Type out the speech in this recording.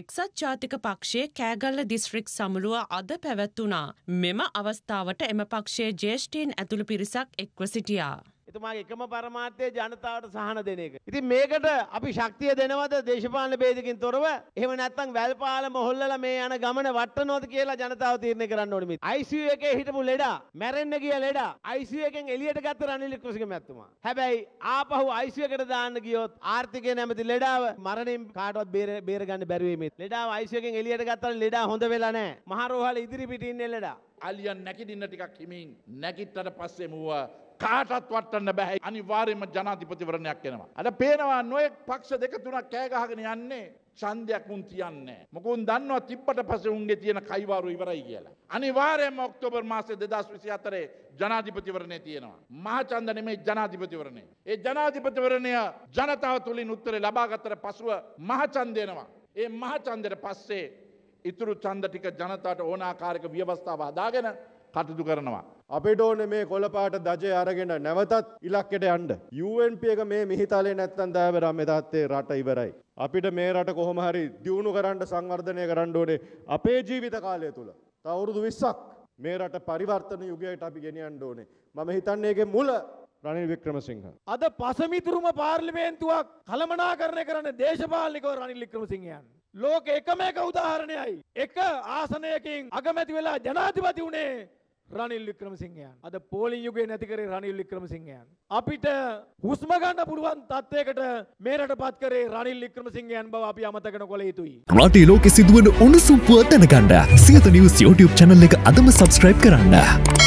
එක්සත් ජාතික පක්ෂයේ කෑගල්ල දිස්ත්‍රික් සමුළුව අද පැවැත්වුණා. මෙම අවස්ථාවට එම පක්ෂයේ ජේෂ්ඨීන් ඇතුළු පිරිසක් එක්ව සිටියා. එතුමාගේ එකම පරමාර්ථය ජනතාවට සහන දෙන එක. ඉතින් මේකට අපි ශක්තිය දෙනවද දේශපාලන ભેදකින් තොරව? එහෙම නැත්නම් වැල්පාල මොහොල්ලලා මේ යන ගමන වට්ටනවද කියලා ජනතාව තීරණය කරන්න ඕනේ මිත්. ICU එකේ හිටපු ලෙඩා මැරෙන්න ගිය ලෙඩා ICU එකෙන් එළියට ගත්ත රනිල් වික්‍රමසිංහ මැතිතුමා. හැබැයි ආපහු ICU එකට දාන්න ගියොත් ආර්ථිකය නැමැති ලෙඩාව මරණයෙන් කාටවත් බේර බේර ගන්න බැරි වෙයි මිත්. ලෙඩාව ICU එකෙන් එළියට ගත්තාම ලෙඩා හොඳ වෙලා නැහැ. මහා රෝහල ඉදිරි පිටින් ඉන්නේ ලෙඩා. අලියන් නැකිදින්න ටිකක් හිමින් නැකිටට පස්සේ මුව කාටත් වටන්න බැහැ අනිවාර්යයෙන්ම ජනාධිපතිවරණයක් එනවා. අද පේනවා නොයෙක් පක්ෂ දෙක තුනක් කෑ ගහගෙන යන්නේ ඡන්දයක් උන් තියන්නේ. මොකුන් දන්නවා තිබ්බට පස්සේ උන්ගේ තියෙන කයිවාරු ඉවරයි කියලා. අනිවාර්යයෙන්ම ඔක්තෝබර් මාසේ 2024 ජනාධිපතිවරණේ තියෙනවා. මහඡන්ද නෙමෙයි ජනාධිපතිවරණේ. ඒ ජනාධිපතිවරණය ජනතාව තුලින් උත්තරේ ලබාගත්තට පසුව මහඡන්ද එනවා. ඒ මහඡන්දයට පස්සේ ඉතුරු ඡන්ද ටික ජනතාවට ඕන ආකාරයක ව්‍යවස්ථාව හදාගෙන කටයුතු කරනවා. අපිට ඕන මේ කොළපාට දජය අරගෙන නැවතත් ඉලක්කෙට යන්න. UNP එක මේ මිහිතලේ නැත්තම් දෑවරම් එදාත්තේ රට ඉවරයි. අපිට මේ රට කොහොම හරි දියුණු කරන්න සංවර්ධනය කරන්න ඕනේ අපේ ජීවිත කාලය තුල. තව අවුරුදු 20ක් මේ රට පරිවර්තන යුගයට අපි ගෙනියන්න ඕනේ. මම හිතන්නේ ඒකේ මුල රනිල් වික්‍රමසිංහ. අද පසමිතුරුම පාර්ලිමේන්තුවක් කළමනාකරණය කරන දේශපාලනිකව රනිල් වික්‍රමසිංහයන්. ලෝක එකම එක උදාහරණයයි. එක ආසනයකින් අගමැති වෙලා ජනාධිපති වුණේ රනිල් වික්‍රමසිංහයන්. අද පෝලිං යුගයේ නැති කරේ රනිල් වික්‍රමසිංහයන්. අපිට හුස්ම ගන්න පුළුවන් තත්ත්වයකට මේ රටපත් කරේ රනිල් වික්‍රමසිංහයන් බව අපි අමතක නොකළ යුතුයි. රටේ ලෝකෙ සිදුවන උණුසුම් පුව දැනගන්න සියත නිවුස් YouTube channel එක අදම subscribe කරන්න.